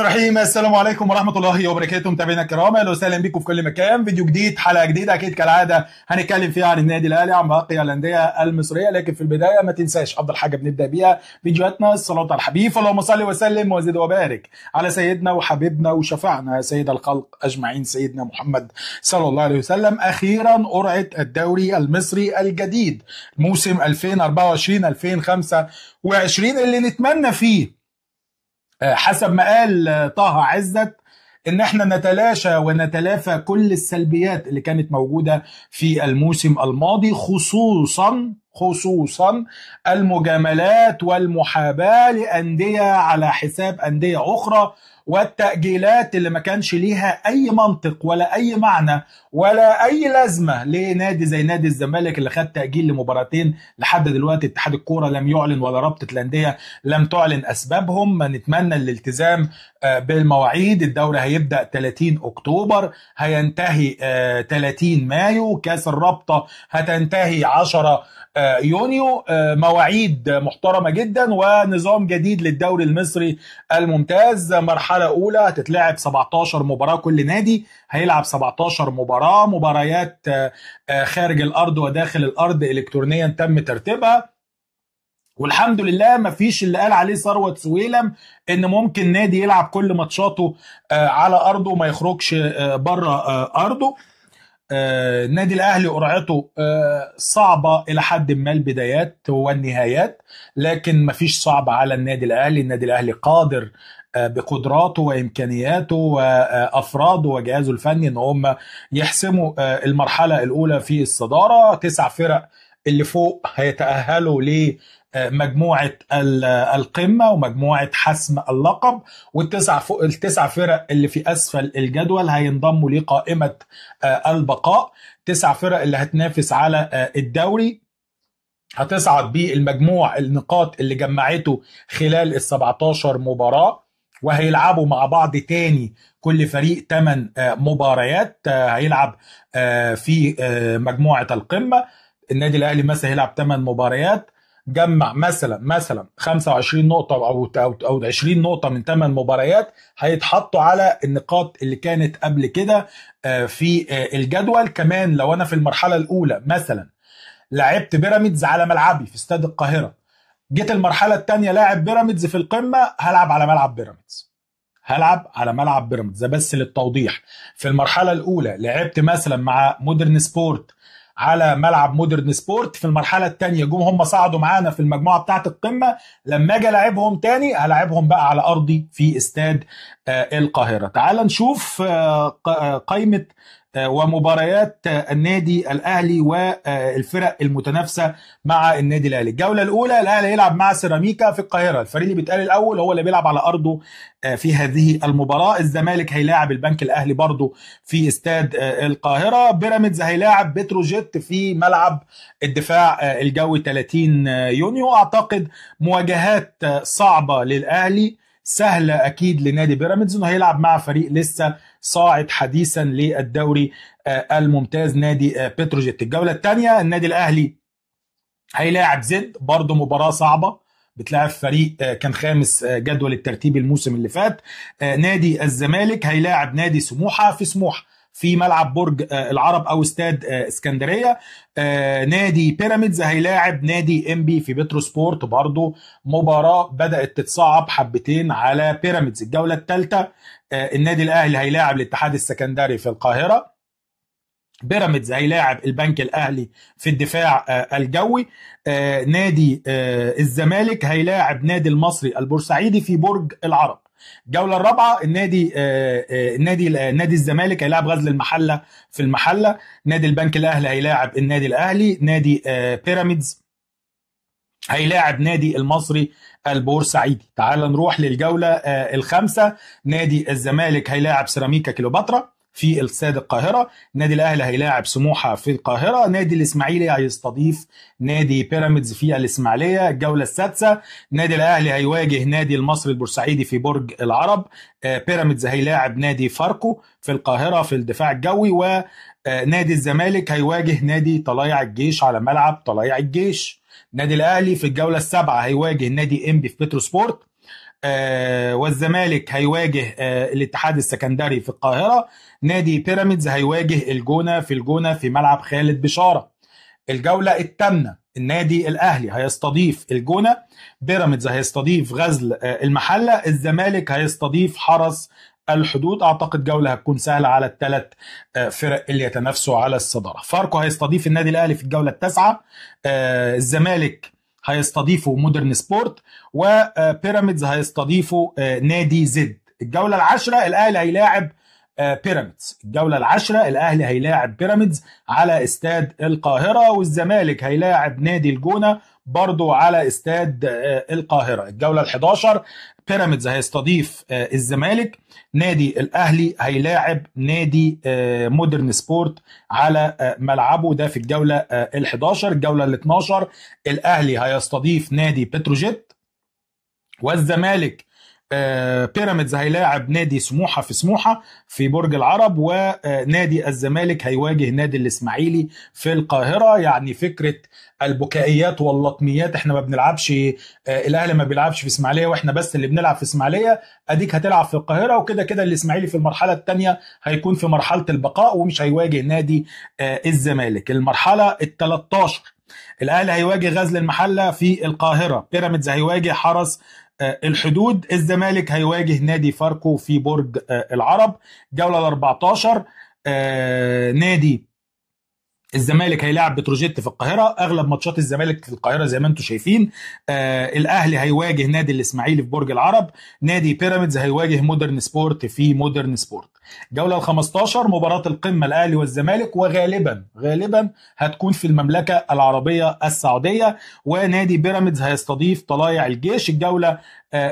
الرحيم السلام عليكم ورحمه الله وبركاته متابعينا الكرام اهلا وسهلا بكم في كل مكان فيديو جديد حلقه جديده اكيد كالعاده هنتكلم فيها عن النادي الاهلي عن باقي الانديه المصريه لكن في البدايه ما تنساش افضل حاجه بنبدا بيها فيديوهاتنا الصلاه على الحبيب اللهم صل وسلم وزد وبارك على سيدنا وحبيبنا وشفعنا سيد الخلق اجمعين سيدنا محمد صلى الله عليه وسلم اخيرا قرعه الدوري المصري الجديد موسم 2024 2025 اللي نتمنى فيه آه، حسب ما قال آه، طه عزت ان احنا نتلاشى ونتلافى كل السلبيات اللي كانت موجوده في الموسم الماضي خصوصا خصوصا المجاملات والمحاباه لانديه على حساب انديه اخرى والتأجيلات اللي ما كانش ليها أي منطق ولا أي معنى ولا أي لازمة لنادي زي نادي الزمالك اللي خد تأجيل لمباراتين لحد دلوقتي اتحاد الكورة لم يعلن ولا رابطة الأندية لم تعلن أسبابهم نتمنى الالتزام آه، بالمواعيد الدورة هيبدأ 30 أكتوبر هينتهي 30 آه، مايو كاس الرابطة هتنتهي 10 آه، يونيو مواعيد محترمة جدا ونظام جديد للدوري المصري الممتاز مرحلة مرحله اولى هتتلعب 17 مباراه كل نادي هيلعب 17 مباراه مباريات آه، آه، خارج الارض وداخل الارض الكترونيا تم ترتيبها والحمد لله ما فيش اللي قال عليه ثروت سويلم ان ممكن نادي يلعب كل ماتشاته آه، على ارضه وما يخرجش بره ارضه النادي الاهلي قرعته صعبه الى حد ما البدايات والنهايات لكن ما فيش صعب على النادي الاهلي النادي الاهلي قادر آه، بقدراته وامكانياته وافراده وجهازه الفني ان هم يحسموا آه، المرحله الاولى في الصداره تسع فرق اللي فوق هيتاهلوا لمجموعه آه، القمه ومجموعه حسم اللقب والتسع فوق التسع فرق اللي في اسفل الجدول هينضموا لقائمه البقاء تسع فرق اللي هتنافس على الدوري هتصعد بالمجموع النقاط اللي جمعته خلال ال 17 مباراه وهيلعبوا مع بعض تاني كل فريق 8 آه، مباريات آه، هيلعب آه، في مجموعه القمه النادي الاهلي مثلا هيلعب 8 مباريات جمع مثلا مثلا 25 نقطه او او 20 نقطه من 8 مباريات هيتحطوا على النقاط اللي كانت قبل كده في الجدول كمان لو انا في المرحله الاولى مثلا لعبت بيراميدز على ملعبي في استاد القاهره جيت المرحله الثانيه لاعب بيراميدز في القمه هلعب على ملعب بيراميدز هلعب على ملعب بيراميدز ده بس للتوضيح في المرحله الاولى لعبت مثلا مع مودرن سبورت على ملعب مودرن سبورت في المرحله الثانيه جم هم صعدوا معانا في المجموعه بتاعه القمه لما اجي العبهم تاني هلاعبهم بقى على ارضي في استاد آه، القاهره تعال نشوف آه، آه، قائمه آه، ومباريات آه، النادي الاهلي والفرق المتنافسه مع النادي الاهلي الجوله الاولى الاهلي يلعب مع سيراميكا في القاهره الفريق اللي بيتقال الاول هو اللي بيلعب على ارضه آه، في هذه المباراه الزمالك هيلاعب البنك الاهلي برضه في استاد القاهره بيراميدز هيلاعب بتروجيت في ملعب الدفاع الجوي 30 يونيو اعتقد مواجهات صعبه للاهلي سهله اكيد لنادي بيراميدز انه هيلعب مع فريق لسه صاعد حديثا للدوري آه، الممتاز نادي آه، بتروجيت الجوله الثانيه النادي الاهلي هيلاعب زد برضه مباراه صعبه بتلعب فريق آه، كان خامس جدول الترتيب الموسم اللي فات نادي الزمالك هيلاعب نادي سموحه في سموحه في ملعب برج آه، العرب او استاد آه، اسكندريه آه، نادي بيراميدز هيلاعب نادي بي في بترو سبورت برضه مباراه بدات تتصعب حبتين على بيراميدز الجوله الثالثه النادي الاهلي هيلاعب الاتحاد السكندري في القاهره بيراميدز هيلاعب البنك الاهلي في الدفاع الجوي نادي الزمالك هيلاعب نادي المصري البورسعيدي في برج العرب الجوله الرابعه النادي آه، آه، النادي آه، نادي الزمالك هيلاعب غزل المحله في المحله نادي البنك الاهلي هيلاعب النادي الاهلي نادي بيراميدز هيلاعب نادي المصري البورسعيدي تعال نروح للجوله الخامسه نادي الزمالك هيلاعب سيراميكا كليوباترا في استاد القاهره نادي الاهلي هيلاعب سموحه في القاهره نادي الاسماعيلي هيستضيف نادي بيراميدز في الاسماعيليه الجوله السادسه نادي الاهلي هيواجه نادي المصري البورسعيدي في برج العرب آه، بيراميدز هيلاعب نادي فاركو في القاهره في الدفاع الجوي ونادي آه، الزمالك هيواجه نادي طلايع الجيش على ملعب طلايع الجيش نادي الاهلي في الجوله السابعه هيواجه نادي انبي في بتروسبورت آه، والزمالك هيواجه آه، الاتحاد السكندري في القاهرة نادي بيراميدز هيواجه الجونة في الجونة في ملعب خالد بشارة الجولة الثامنة النادي الأهلي هيستضيف الجونة بيراميدز هيستضيف غزل آه، المحلة الزمالك هيستضيف حرس الحدود اعتقد جوله هتكون سهله على الثلاث فرق اللي يتنافسوا على الصداره فاركو هيستضيف النادي الاهلي في الجوله التاسعه الزمالك هيستضيفوا مودرن سبورت وبيراميدز آه، هيستضيفوا آه، نادي زد الجوله العاشره الاهلي هيلاعب آه، بيراميدز الجوله العاشره الاهلي هيلاعب بيراميدز على استاد القاهره والزمالك هيلاعب نادي الجونه برضو على استاد القاهره الجوله ال11 بيراميدز هيستضيف آه، الزمالك نادي الاهلي هيلاعب نادي آه، مودرن سبورت على آه، ملعبه ده في الجوله ال11 الجوله ال12 الاهلي هيستضيف نادي بتروجيت والزمالك آه، بيراميدز هيلاعب نادي سموحه في سموحه في برج العرب ونادي آه، الزمالك هيواجه نادي الاسماعيلي في القاهره يعني فكره البكائيات واللطميات احنا ما بنلعبش آه، الاهلي ما بيلعبش في اسماعيليه واحنا بس اللي بنلعب في اسماعيليه اديك هتلعب في القاهره وكده كده الاسماعيلي في المرحله الثانيه هيكون في مرحله البقاء ومش هيواجه نادي الزمالك المرحله ال13 الاهلي هيواجه غزل المحله في القاهره بيراميدز هيواجه حرس آه، الحدود الزمالك هيواجه نادي فاركو في برج آه، العرب جوله ال 14 آه، نادي الزمالك هيلاعب بتروجيت في القاهره اغلب ماتشات الزمالك في القاهره زي ما انتم شايفين آه الاهلي هيواجه نادي الاسماعيلي في برج العرب نادي بيراميدز هيواجه مودرن سبورت في مودرن سبورت الجوله ال 15 مباراه القمه الاهلي والزمالك وغالبا غالبا هتكون في المملكه العربيه السعوديه ونادي بيراميدز هيستضيف طلايع الجيش الجوله ال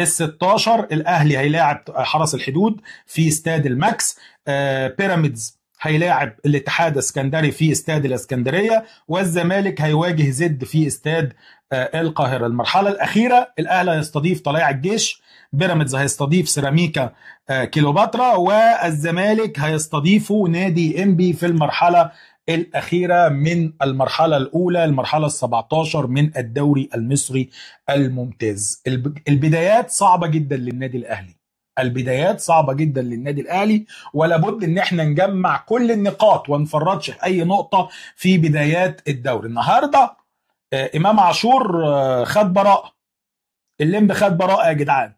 آه، 16 الاهلي هيلاعب حرس الحدود في استاد الماكس آه، بيراميدز هيلاعب الاتحاد الاسكندري في استاد الاسكندريه والزمالك هيواجه زد في استاد آه، القاهره المرحله الاخيره الاهلي هيستضيف طلائع الجيش بيراميدز هيستضيف سيراميكا آه، كيلوباترا والزمالك هيستضيفوا نادي انبي في المرحله الأخيرة من المرحلة الأولى المرحلة السبعتاشر من الدوري المصري الممتاز البدايات صعبة جدا للنادي الأهلي البدايات صعبه جدا للنادي الاهلي ولابد ان احنا نجمع كل النقاط وما نفرطش في اي نقطه في بدايات الدوري النهارده آه، امام عاشور آه، خد براءه اللمب خد براءه يا جدعان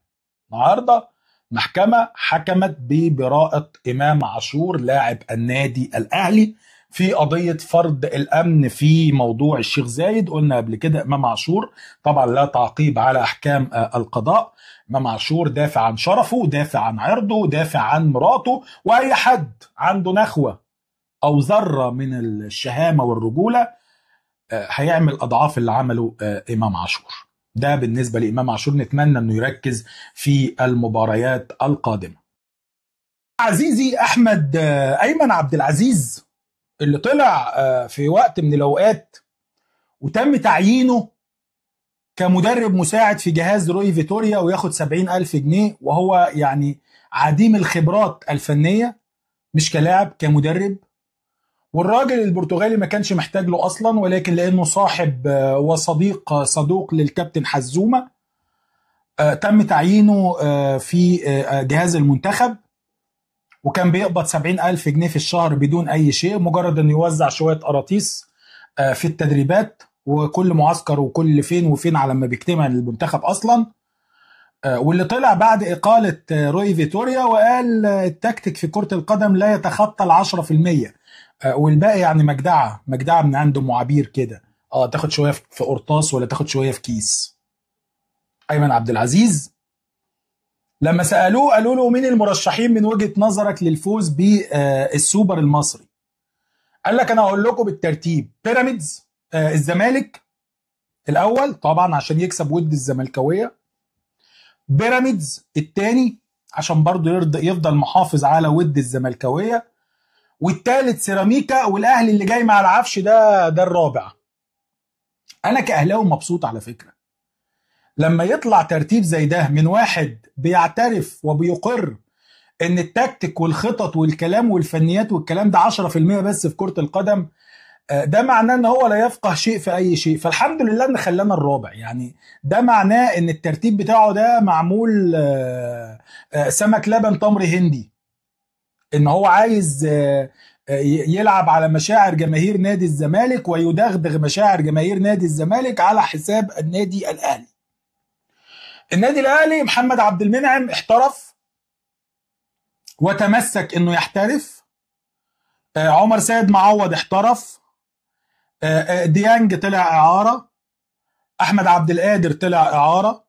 النهارده محكمه حكمت ببراءه امام عاشور لاعب النادي الاهلي في قضية فرض الأمن في موضوع الشيخ زايد قلنا قبل كده إمام عاشور طبعا لا تعقيب على أحكام آه، القضاء إمام عاشور دافع عن شرفه دافع عن عرضه دافع عن مراته وأي حد عنده نخوة أو ذرة من الشهامة والرجولة آه، هيعمل أضعاف اللي عمله آه، إمام عاشور ده بالنسبة لإمام عاشور نتمنى أنه يركز في المباريات القادمة عزيزي أحمد آه، أيمن عبد العزيز اللي طلع آه، في وقت من الأوقات وتم تعيينه كمدرب مساعد في جهاز روي فيتوريا وياخد سبعين ألف جنيه وهو يعني عديم الخبرات الفنية مش كلاعب كمدرب والراجل البرتغالي ما كانش محتاج له اصلا ولكن لانه صاحب آه، وصديق آه، صدوق للكابتن حزومه آه، تم تعيينه في جهاز المنتخب وكان بيقبض سبعين ألف جنيه في الشهر بدون أي شيء مجرد أنه يوزع شوية قراطيس في التدريبات وكل معسكر وكل فين وفين على ما بيجتمع المنتخب أصلا واللي طلع بعد إقالة روي فيتوريا وقال التكتيك في كرة القدم لا يتخطى ال 10% آه، والباقي يعني مجدعه مجدعه من عنده معابير كده اه تاخد شويه في قرطاس ولا تاخد شويه في كيس ايمن عبد العزيز لما سالوه قالوا له مين المرشحين من وجهه نظرك للفوز بالسوبر المصري قال لك انا هقول لكم بالترتيب بيراميدز آه الزمالك الاول طبعا عشان يكسب ود الزملكاويه بيراميدز الثاني عشان برضه يفضل محافظ على ود الزملكاويه والثالث سيراميكا والاهلي اللي جاي مع العفش ده ده الرابع انا كاهلاوي مبسوط على فكره لما يطلع ترتيب زي ده من واحد بيعترف وبيقر ان التكتيك والخطط والكلام والفنيات والكلام ده 10% بس في كره القدم آه، ده معناه ان هو لا يفقه شيء في اي شيء فالحمد لله ان خلانا الرابع يعني ده معناه ان الترتيب بتاعه ده معمول آه، آه، سمك لبن تمر هندي ان هو عايز آه، آه، يلعب على مشاعر جماهير نادي الزمالك ويدغدغ مشاعر جماهير نادي الزمالك على حساب النادي الاهلي النادي الاهلي محمد عبد المنعم احترف وتمسك انه يحترف آه، عمر سيد معوض احترف ديانج طلع اعاره احمد عبد القادر طلع اعاره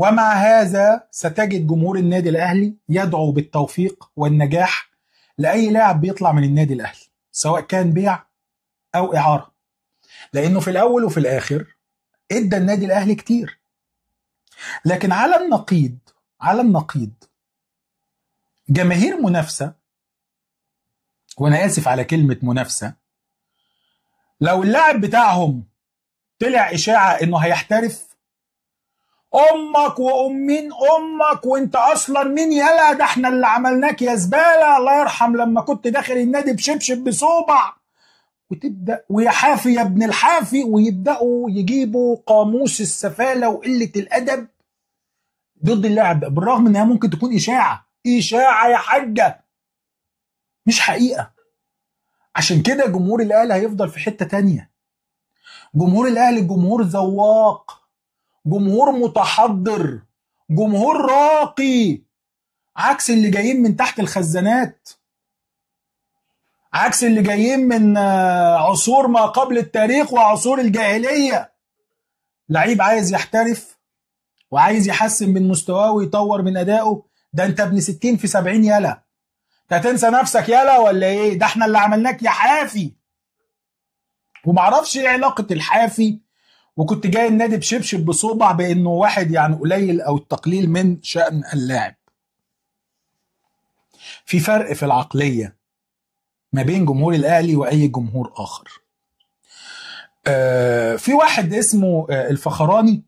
ومع هذا ستجد جمهور النادي الاهلي يدعو بالتوفيق والنجاح لاي لاعب بيطلع من النادي الاهلي سواء كان بيع او اعاره لانه في الاول وفي الاخر ادى النادي الاهلي كتير لكن على النقيض على النقيض جماهير منافسه وانا اسف على كلمه منافسه لو اللاعب بتاعهم طلع اشاعه انه هيحترف امك وام مين امك وانت اصلا مين يلا ده احنا اللي عملناك يا زباله الله يرحم لما كنت داخل النادي بشبشب بصوبع وتبدا ويا حافي يا ابن الحافي ويبداوا يجيبوا قاموس السفاله وقله الادب ضد اللاعب بالرغم انها ممكن تكون اشاعه اشاعه يا حاجه مش حقيقه عشان كده جمهور الاهلي هيفضل في حته تانية جمهور الاهلي جمهور ذواق جمهور متحضر جمهور راقي عكس اللي جايين من تحت الخزانات عكس اللي جايين من آه، عصور ما قبل التاريخ وعصور الجاهلية لعيب عايز يحترف وعايز يحسن من مستواه ويطور من أدائه ده انت ابن 60 في 70 يالا انت هتنسى نفسك يالا ولا ايه ده احنا اللي عملناك يا حافي ومعرفش ايه علاقة الحافي وكنت جاي النادي بشبشب بصوبع بانه واحد يعني قليل او التقليل من شان اللاعب في فرق في العقليه ما بين جمهور الاهلي واي جمهور اخر آه، في واحد اسمه آه، الفخراني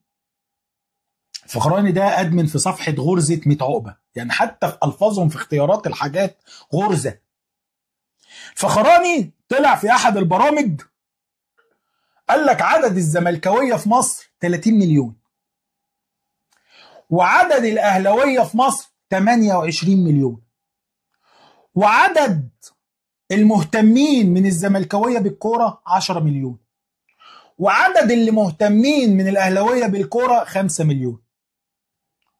الفخراني ده ادمن في صفحه غرزه 100 عقبه يعني حتى في الفاظهم في اختيارات الحاجات غرزه الفخراني طلع في احد البرامج قال لك عدد الزملكاويه في مصر 30 مليون وعدد الاهلاويه في مصر 28 مليون وعدد المهتمين من الزملكاويه بالكوره 10 مليون وعدد اللي مهتمين من الاهلاويه بالكوره 5 مليون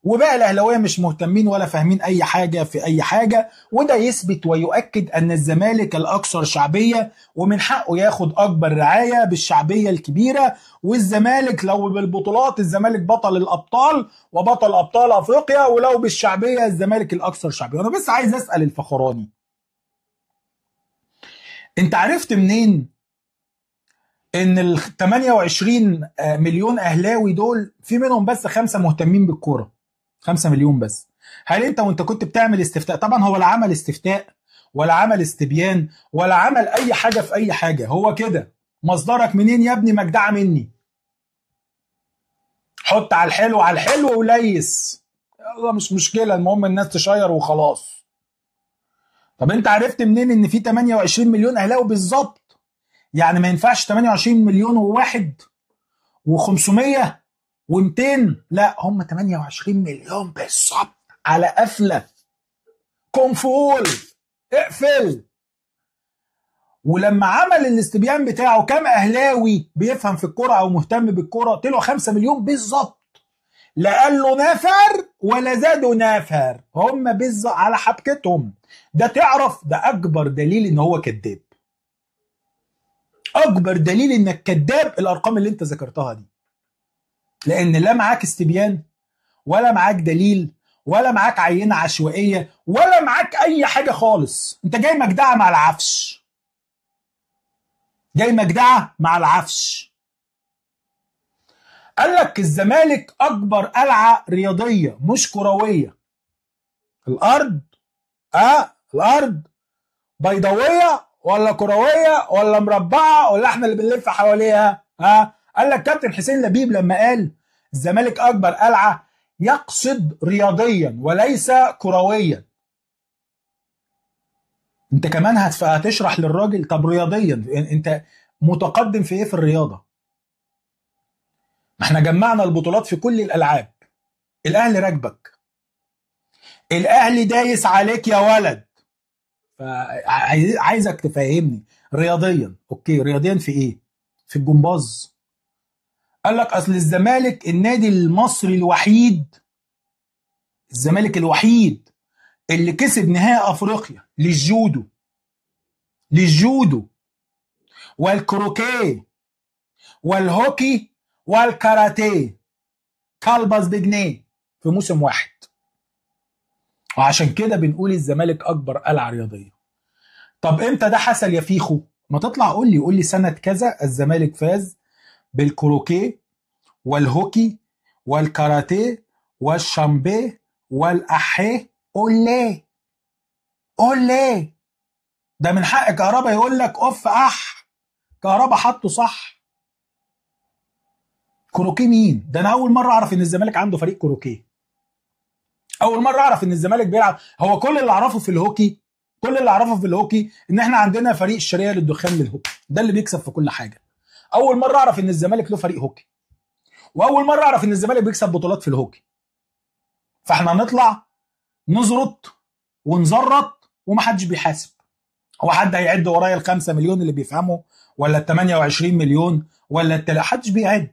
وبقى الاهلاويه مش مهتمين ولا فاهمين اي حاجه في اي حاجه وده يثبت ويؤكد ان الزمالك الاكثر شعبيه ومن حقه ياخد اكبر رعايه بالشعبيه الكبيره والزمالك لو بالبطولات الزمالك بطل الابطال وبطل ابطال افريقيا ولو بالشعبيه الزمالك الاكثر شعبيه انا بس عايز اسال الفخراني انت عرفت منين ان ال 28 آه، مليون اهلاوي دول في منهم بس خمسه مهتمين بالكوره 5 مليون بس هل انت وانت كنت بتعمل استفتاء طبعا هو لا عمل استفتاء ولا عمل استبيان ولا عمل اي حاجه في اي حاجه هو كده مصدرك منين يا ابني مجدعه مني حط على الحلو على الحلو وليس يلا مش مشكله المهم الناس تشير وخلاص طب انت عرفت منين ان في 28 مليون اهلاوي بالظبط يعني ما ينفعش 28 مليون وواحد و500 و200 لا هم 28 مليون بالظبط على قفله كونفول اقفل ولما عمل الاستبيان بتاعه كم اهلاوي بيفهم في الكوره او مهتم بالكوره طلعوا 5 مليون بالظبط لا قال له نفر ولا زادوا نفر هم بالظبط على حبكتهم ده تعرف ده اكبر دليل ان هو كذاب اكبر دليل انك كذاب الارقام اللي انت ذكرتها دي لان لا معاك استبيان ولا معاك دليل ولا معاك عينه عشوائيه ولا معاك اي حاجه خالص انت جاي مجدعه مع العفش جاي مجدعه مع العفش قال لك الزمالك اكبر قلعه رياضيه مش كرويه الارض اه الارض بيضاويه ولا كرويه ولا مربعه ولا احنا اللي بنلف حواليها ها آه؟ قال لك كابتن حسين لبيب لما قال الزمالك اكبر قلعه يقصد رياضيا وليس كرويا انت كمان هتشرح للراجل طب رياضيا انت متقدم في ايه في الرياضه ما احنا جمعنا البطولات في كل الالعاب الاهلي راكبك الاهلي دايس عليك يا ولد فعايزك تفهمني رياضيا اوكي رياضيا في ايه في الجمباز قال لك اصل الزمالك النادي المصري الوحيد الزمالك الوحيد اللي كسب نهائي افريقيا للجودو للجودو والكروكيه والهوكي والكاراتيه كلبس بجنيه في موسم واحد وعشان كده بنقول الزمالك اكبر قلعه رياضيه طب امتى ده حصل يا فيخو ما تطلع قول لي قول لي سنه كذا الزمالك فاز بالكروكيه والهوكي والكاراتيه والشامبيه والاحيه قول قول ليه ده من حق كهربا يقول لك اوف اح كهربا حطه صح كروكيه مين ده انا اول مره اعرف ان الزمالك عنده فريق كروكيه اول مره اعرف ان الزمالك بيلعب هو كل اللي اعرفه في الهوكي كل اللي اعرفه في الهوكي ان احنا عندنا فريق الشرقيه للدخان للهوكي ده اللي بيكسب في كل حاجه اول مره اعرف ان الزمالك له فريق هوكي واول مره اعرف ان الزمالك بيكسب بطولات في الهوكي فاحنا هنطلع نزرط ونزرط ومحدش بيحاسب هو حد هيعد ورايا ال 5 مليون اللي بيفهمه ولا ال 28 مليون ولا ال حدش بيعد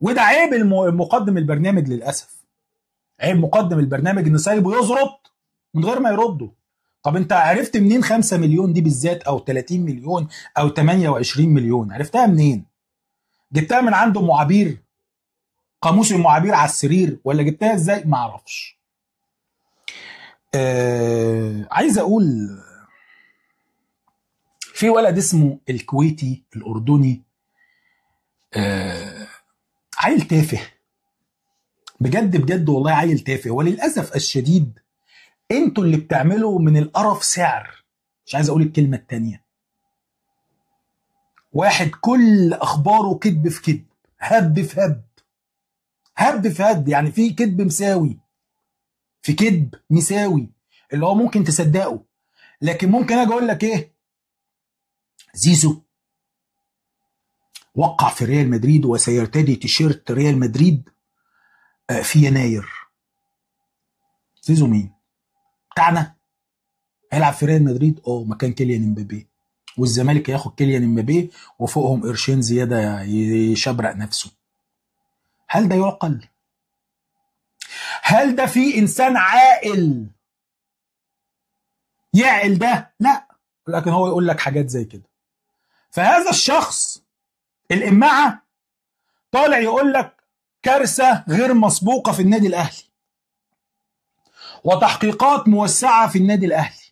وده عيب مقدم البرنامج للاسف عيب مقدم البرنامج ان سايبه يزرط من غير ما يرده طب انت عرفت منين 5 مليون دي بالذات او 30 مليون او 28 مليون عرفتها منين جبتها من عنده معابير قاموس المعابير على السرير ولا جبتها ازاي ما اعرفش آه عايز اقول في ولد اسمه الكويتي الاردني آه عيل تافه بجد بجد والله عيل تافه وللاسف الشديد انتوا اللي بتعملوا من القرف سعر مش عايز اقول الكلمه التانيه واحد كل اخباره كذب في كذب هب في هب هب في هب يعني في كذب مساوي في كذب مساوي اللي هو ممكن تصدقه لكن ممكن اجي اقول لك ايه زيزو وقع في ريال مدريد وسيرتدي تيشيرت ريال مدريد آه، في يناير زيزو مين بتاعنا هيلعب في ريال مدريد اه مكان كيليان امبابي والزمالك هياخد كيليان امبابي وفوقهم قرشين زياده يشبرق نفسه هل ده يعقل هل ده في انسان عاقل يعقل ده لا لكن هو يقول لك حاجات زي كده فهذا الشخص الإمعة طالع يقول لك كارثة غير مسبوقة في النادي الأهلي وتحقيقات موسعه في النادي الاهلي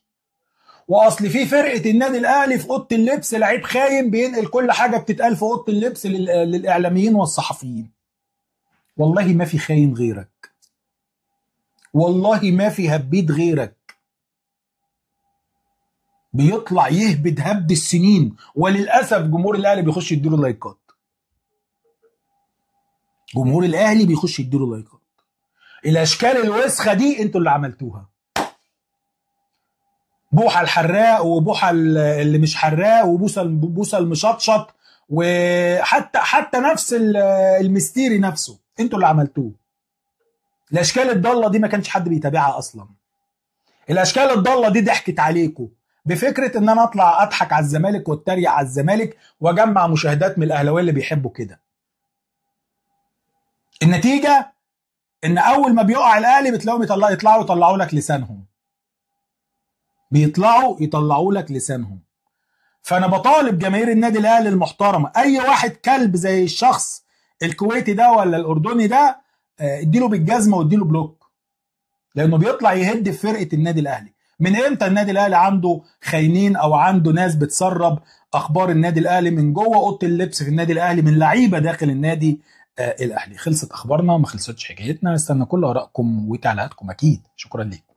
واصل في فرقه النادي الاهلي في اوضه اللبس لعيب خاين بينقل كل حاجه بتتقال في اوضه اللبس للاعلاميين والصحفيين والله ما في خاين غيرك والله ما في هبيد غيرك بيطلع يهبد هبد السنين وللاسف جمهور الاهلي بيخش يديله لايكات جمهور الاهلي بيخش يديله لايكات الاشكال الوسخه دي انتوا اللي عملتوها بوحه الحراق وبوحه اللي مش حراق وبوسه بوسه المشطشط وحتى حتى نفس المستيري نفسه انتوا اللي عملتوه الاشكال الضاله دي ما كانش حد بيتابعها اصلا الاشكال الضاله دي ضحكت عليكم بفكره ان انا اطلع اضحك على الزمالك واتريق على الزمالك واجمع مشاهدات من الاهلاويه اللي بيحبوا كده النتيجه ان اول ما بيقع الاهلي بتلاقيهم يطلعوا يطلعوا يطلعوا لك لسانهم بيطلعوا يطلعوا لك لسانهم فانا بطالب جماهير النادي الاهلي المحترمه اي واحد كلب زي الشخص الكويتي ده ولا الاردني ده آه، اديله بالجزمه واديله بلوك لانه بيطلع يهد في فرقه النادي الاهلي من امتى النادي الاهلي عنده خاينين او عنده ناس بتسرب اخبار النادي الاهلي من جوه اوضه اللبس في النادي الاهلي من لعيبه داخل النادي آه، الاهلي خلصت اخبارنا ما خلصتش حكايتنا استنى كل ارائكم وتعليقاتكم اكيد شكرا ليكم